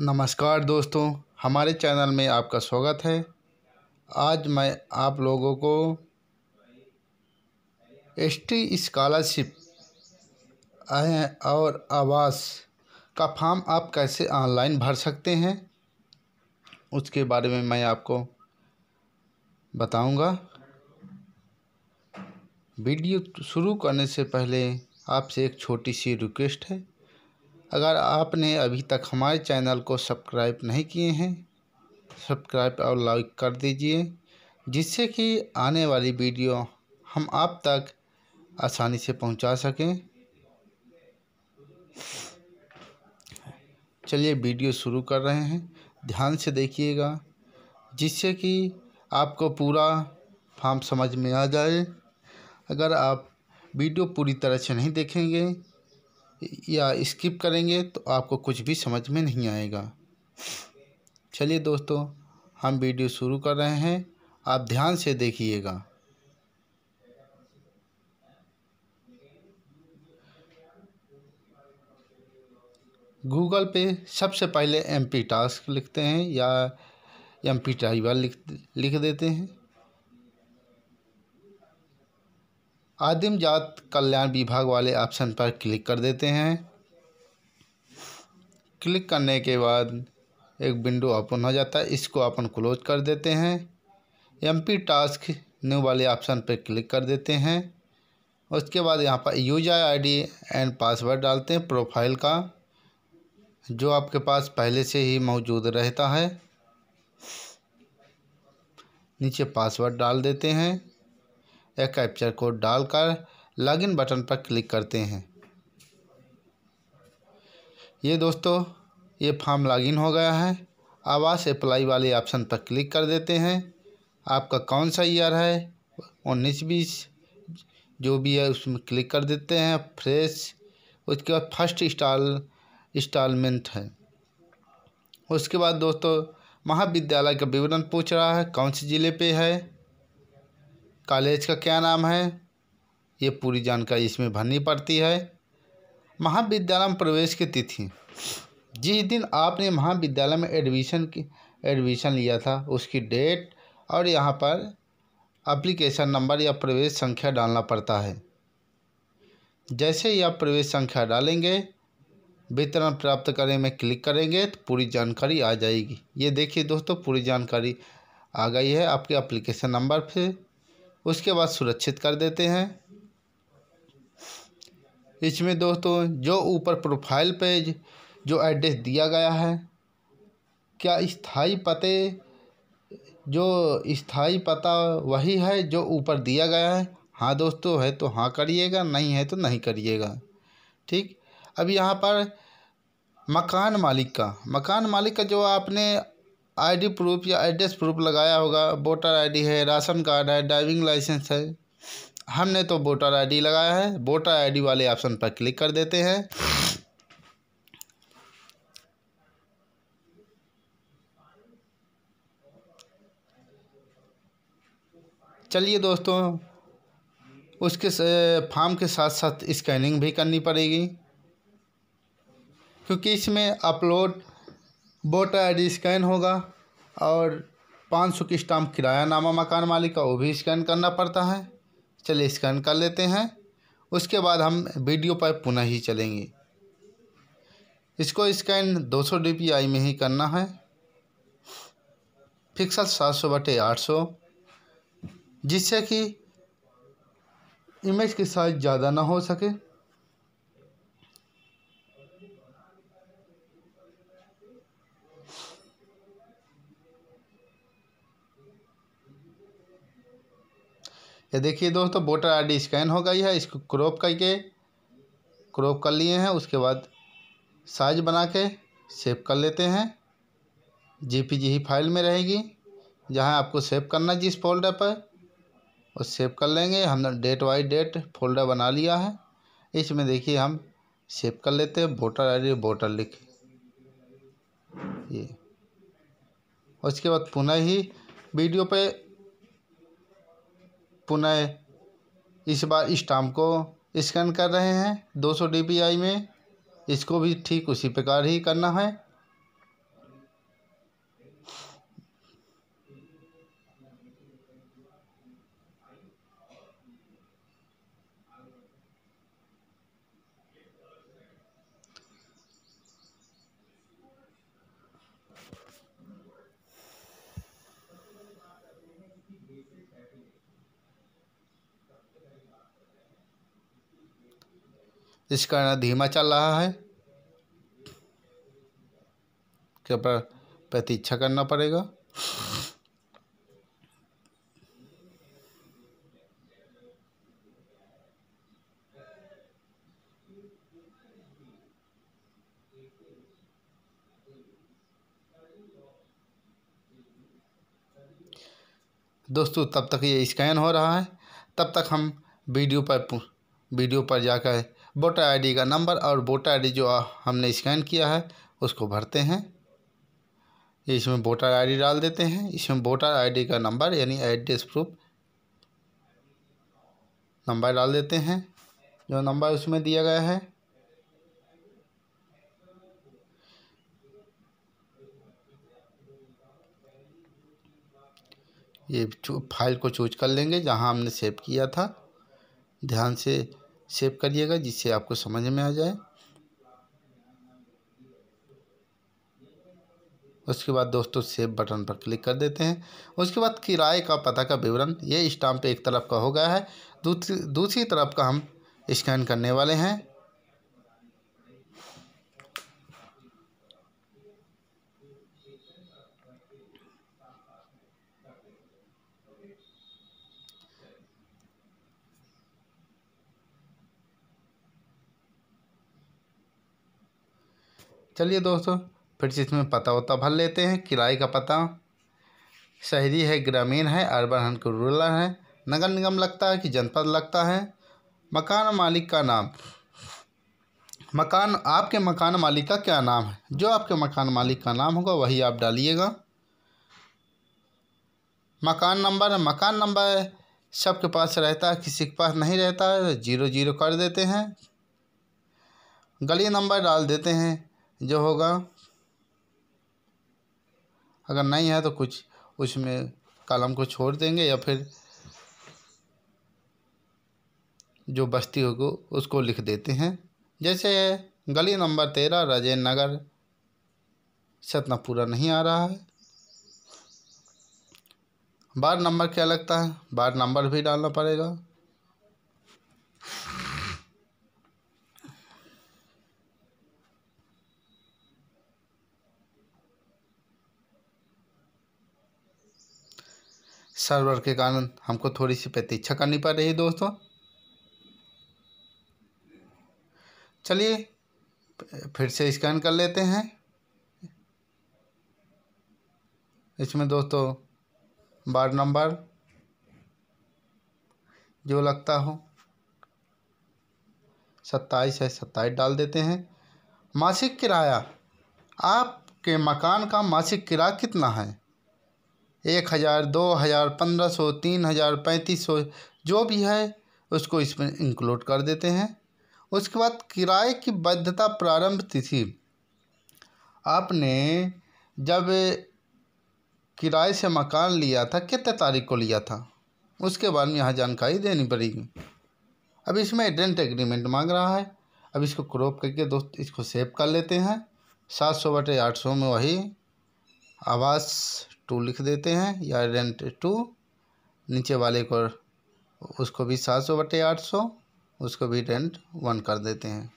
नमस्कार दोस्तों हमारे चैनल में आपका स्वागत है आज मैं आप लोगों को एसटी स्कॉलरशिप और आवास का फॉर्म आप कैसे ऑनलाइन भर सकते हैं उसके बारे में मैं आपको बताऊंगा वीडियो शुरू करने से पहले आपसे एक छोटी सी रिक्वेस्ट है अगर आपने अभी तक हमारे चैनल को सब्सक्राइब नहीं किए हैं सब्सक्राइब और लाइक कर दीजिए जिससे कि आने वाली वीडियो हम आप तक आसानी से पहुंचा सकें चलिए वीडियो शुरू कर रहे हैं ध्यान से देखिएगा जिससे कि आपको पूरा फार्म समझ में आ जाए अगर आप वीडियो पूरी तरह से नहीं देखेंगे या स्किप करेंगे तो आपको कुछ भी समझ में नहीं आएगा चलिए दोस्तों हम वीडियो शुरू कर रहे हैं आप ध्यान से देखिएगा गूगल पे सबसे पहले एम पी टास्क लिखते हैं या एम पी लिख लिख देते हैं आदिम जात कल्याण विभाग वाले ऑप्शन पर क्लिक कर देते हैं क्लिक करने के बाद एक विंडो ओपन हो जाता है इसको अपन क्लोज कर देते हैं एम पी टास्क न्यू वाले ऑप्शन पर क्लिक कर देते हैं उसके बाद यहाँ पर यूजर आईडी एंड पासवर्ड डालते हैं प्रोफाइल का जो आपके पास पहले से ही मौजूद रहता है नीचे पासवर्ड डाल देते हैं या कैप्चर कोड डालकर लॉगिन बटन पर क्लिक करते हैं ये दोस्तों ये फॉर्म लॉगिन हो गया है आवास अप्लाई वाले ऑप्शन पर क्लिक कर देते हैं आपका कौन सा ईयर है उन्नीस बीस जो भी है उसमें क्लिक कर देते हैं फ्रेश उसके बाद फर्स्ट इंस्टॉल इंस्टॉलमेंट है उसके बाद दोस्तों महाविद्यालय का विवरण पूछ रहा है कौन से ज़िले पे है कॉलेज का क्या नाम है ये पूरी जानकारी इसमें भरनी पड़ती है महाविद्यालय में प्रवेश की तिथि जिस दिन आपने महाविद्यालय में एडमिशन की एडमिशन लिया था उसकी डेट और यहाँ पर एप्लीकेशन नंबर या प्रवेश संख्या डालना पड़ता है जैसे ही आप प्रवेश संख्या डालेंगे वितरण प्राप्त करने में क्लिक करेंगे तो पूरी जानकारी आ जाएगी ये देखिए दोस्तों पूरी जानकारी आ गई है आपके एप्लीकेशन नंबर से उसके बाद सुरक्षित कर देते हैं इसमें दोस्तों जो ऊपर प्रोफाइल पेज जो एड्रेस दिया गया है क्या स्थाई पते जो स्थाई पता वही है जो ऊपर दिया गया है हाँ दोस्तों है तो हाँ करिएगा नहीं है तो नहीं करिएगा ठीक अब यहाँ पर मकान मालिक का मकान मालिक का जो आपने आईडी प्रूफ या एड्रेस प्रूफ लगाया होगा वोटर आईडी है राशन कार्ड है ड्राइविंग लाइसेंस है हमने तो वोटर आईडी लगाया है वोटर आईडी वाले ऑप्शन पर क्लिक कर देते हैं चलिए दोस्तों उसके फॉर्म के साथ साथ स्कैनिंग भी करनी पड़ेगी क्योंकि इसमें अपलोड वोटर आईडी स्कैन होगा और पाँच सौ की स्टाम्प किराया नामा मकान मालिक का वो भी स्कैन करना पड़ता है चलिए स्कैन कर लेते हैं उसके बाद हम वीडियो पर पुनः ही चलेंगे इसको स्कैन दो सौ डी पी आई में ही करना है फिक्सल सात सौ बटे आठ सौ जिससे कि इमेज की साइज ज़्यादा ना हो सके ये देखिए दोस्तों वोटर आईडी स्कैन हो गई है इसको क्रॉप करके क्रॉप कर लिए हैं उसके बाद साइज बना के सेव कर लेते हैं जेपीजी ही फाइल में रहेगी जहाँ आपको सेव करना जिस फोल्डर पर और सेव कर लेंगे हमने डेट वाई डेट फोल्डर बना लिया है इसमें देखिए हम सेव कर लेते हैं वोटर आई डी वोटर लिख ये उसके बाद पुनः ही वीडियो पे पुनः इस बार स्टाम्प को स्कैन कर रहे हैं दो सौ डी पी आई में इसको भी ठीक उसी प्रकार ही करना है जिसका धीमा चल रहा है के पर प्रतीक्षा करना पड़ेगा दोस्तों तब तक ये स्कैन हो रहा है तब तक हम वीडियो पर वीडियो पर जाकर वोटर आईडी का नंबर और वोटर आईडी जो हमने स्कैन किया है उसको भरते हैं इसमें वोटर आईडी डाल देते हैं इसमें वोटर आईडी का नंबर यानी एड्रेस प्रूफ नंबर डाल देते हैं जो नंबर उसमें दिया गया है ये फाइल को चूज कर लेंगे जहां हमने सेव किया था ध्यान से सेव करिएगा जिससे आपको समझ में आ जाए उसके बाद दोस्तों सेव बटन पर क्लिक कर देते हैं उसके बाद किराए का पता का विवरण ये स्टाम्प एक तरफ का हो गया है दूसरी दूसरी तरफ का हम स्कैन करने वाले हैं चलिए दोस्तों फिर से इसमें पता वता भर लेते हैं किराए का पता शहरी है ग्रामीण है अर्बन है रूरल है नगर निगम लगता है कि जनपद लगता है मकान मालिक का नाम मकान आपके मकान मालिक का क्या नाम है जो आपके मकान मालिक का नाम होगा वही आप डालिएगा मकान नंबर मकान नंबर सबके पास रहता है किसी के पास नहीं रहता है तो जीरो जीरो कर देते हैं गली नंबर डाल देते हैं जो होगा अगर नहीं है तो कुछ उसमें कालम को छोड़ देंगे या फिर जो बस्ती होगी उसको लिख देते हैं जैसे गली नंबर तेरह राजेंद्र नगर सतना पूरा नहीं आ रहा है बार नंबर क्या लगता है बार नंबर भी डालना पड़ेगा सर्वर के कारण हमको थोड़ी सी प्रतीक्षा करनी पड़ रही है दोस्तों चलिए फिर से स्कैन कर लेते हैं इसमें दोस्तों बार नंबर जो लगता हो सत्ताईस है सत्ताईस डाल देते हैं मासिक किराया आपके मकान का मासिक किराया कितना है एक हज़ार दो हज़ार पंद्रह सौ तीन हज़ार पैंतीस सौ जो भी है उसको इसमें इंक्लूड कर देते हैं उसके बाद किराए की बद्धता प्रारंभ तिथि आपने जब किराए से मकान लिया था कितने तारीख को लिया था उसके बारे में यहाँ जानकारी देनी पड़ेगी अब इसमें रेंट एग्रीमेंट मांग रहा है अब इसको क्रॉप करके दोस्त इसको सेव कर लेते हैं सात सौ बटे आठ सौ में वही आवास टू लिख देते हैं या रेंट टू नीचे वाले को उसको भी सात सौ बटे आठ सौ उसको भी रेंट वन कर देते हैं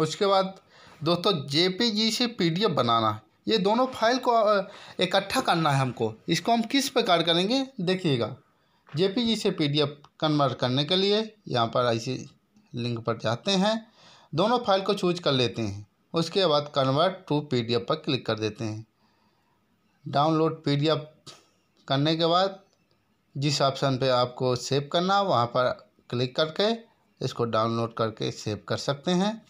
उसके बाद दोस्तों जेपीजी से पीडीएफ बनाना ये दोनों फाइल को इकट्ठा करना है हमको इसको हम किस प्रकार करेंगे देखिएगा जेपीजी से पीडीएफ कन्वर्ट करने के लिए यहाँ पर ऐसे लिंक पर जाते हैं दोनों फाइल को चूज कर लेते हैं उसके बाद कन्वर्ट टू पीडीएफ पर क्लिक कर देते हैं डाउनलोड पीडीएफ करने के बाद जिस ऑप्शन पे आपको सेव करना हो वहाँ पर क्लिक करके इसको डाउनलोड करके सेव कर सकते हैं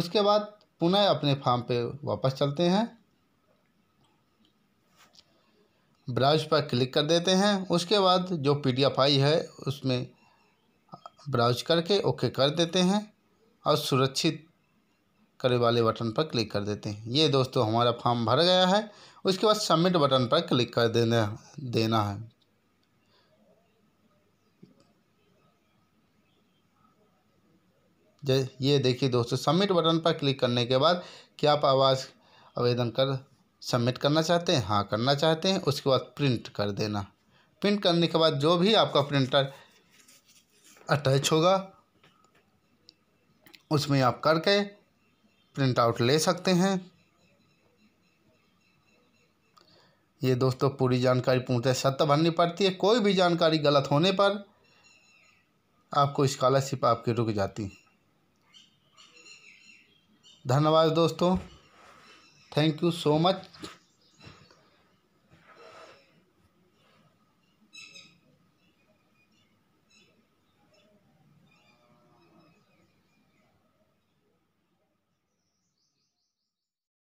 उसके बाद पुनः अपने फार्म पे वापस चलते हैं ब्राउज पर क्लिक कर देते हैं उसके बाद जो पी डी एफ आई है उसमें ब्राउज करके ओके कर देते हैं और सुरक्षित करे वाले बटन पर क्लिक कर देते हैं ये दोस्तों हमारा फॉर्म भर गया है उसके बाद सबमिट बटन पर क्लिक कर देना देना है ये देखिए दोस्तों सबमिट बटन पर क्लिक करने के बाद क्या आप आवाज़ आवेदन कर सबमिट करना चाहते हैं हाँ करना चाहते हैं उसके बाद प्रिंट कर देना प्रिंट करने के बाद जो भी आपका प्रिंटर अटैच होगा उसमें आप करके प्रिंट आउट ले सकते हैं ये दोस्तों पूरी जानकारी पूछते सत्य भरनी पड़ती है कोई भी जानकारी गलत होने पर आपको स्कॉलरशिप आपकी रुक जाती धन्यवाद दोस्तों thank you so much